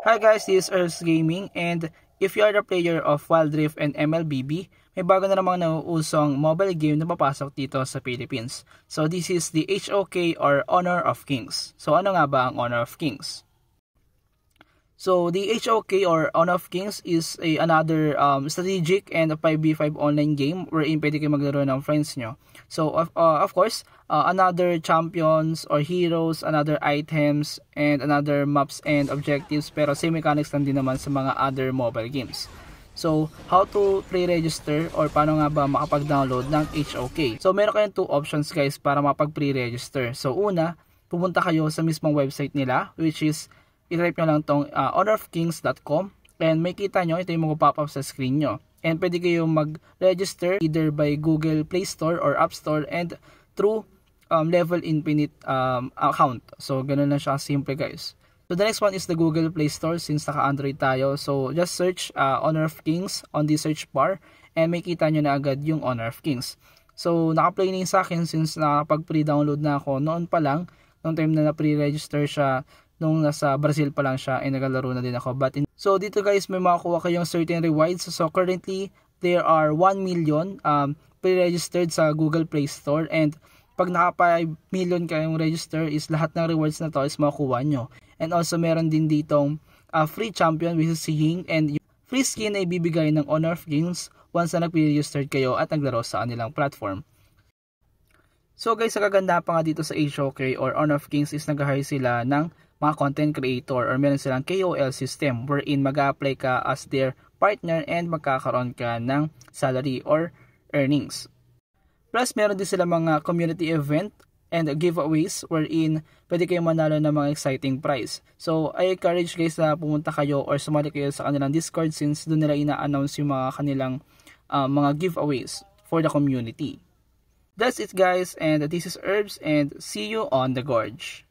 Hi guys, this is Earls Gaming and if you are a player of Wild Rift and MLBB, may bago na namang nauusong mobile game na papasok dito sa Philippines. So this is the HOK or Honor of Kings. So ano nga ba ang Honor of Kings? So the HOK or On Off Kings is a another um, strategic and a 5v5 online game wherein pwede kayo maglaro ng friends nyo. So of, uh, of course, uh, another champions or heroes, another items, and another maps and objectives pero same mechanics lang din naman sa mga other mobile games. So, how to pre-register or paano nga ba makapag-download ng HOK? So, meron kayong two options guys para mapag-pre-register. So, una, pumunta kayo sa mismong website nila which is i-type nyo lang tong uh, ah, orderofkings.com and makita nyo, ito yung mga pop-up sa screen nyo. And pwede kayong mag-register either by Google Play Store or App Store and through um, Level Infinite um, account. So, ganun lang siya simple guys. So, the next one is the Google Play Store since naka-Android tayo. So, just search uh, Honor of Kings on the search bar and makita nyo na agad yung Honor of Kings. So, naka-play na sa akin since nakapag-pre-download na ako noon pa lang. Noong time na na-pre-register siya nung nasa Brazil pa lang siya ay nagalaro na din ako. But in, so dito guys, may makukuha kayong certain rewards. So, currently, there are 1 million um, pre-registered sa Google Play Store and pag naka 5 million kayong register is lahat ng rewards na to is makukuha nyo. And also meron din ditong uh, free champion which is si Ying and free skin ay bibigay ng Honor of Kings once na nag-registered kayo at naglaro sa kanilang platform. So guys, sa kaganda pa nga dito sa HOK or Honor of Kings is nag sila ng mga content creator or meron silang KOL system wherein mag apply ka as their partner and magkakaroon ka ng salary or earnings. Plus, meron din sila mga community event and giveaways wherein pwede kayong manalo ng mga exciting prize. So, I encourage guys na pumunta kayo or sumali kayo sa kanilang Discord since doon nila ina-announce yung mga kanilang uh, mga giveaways for the community. That's it guys and this is Herbs and see you on the gorge.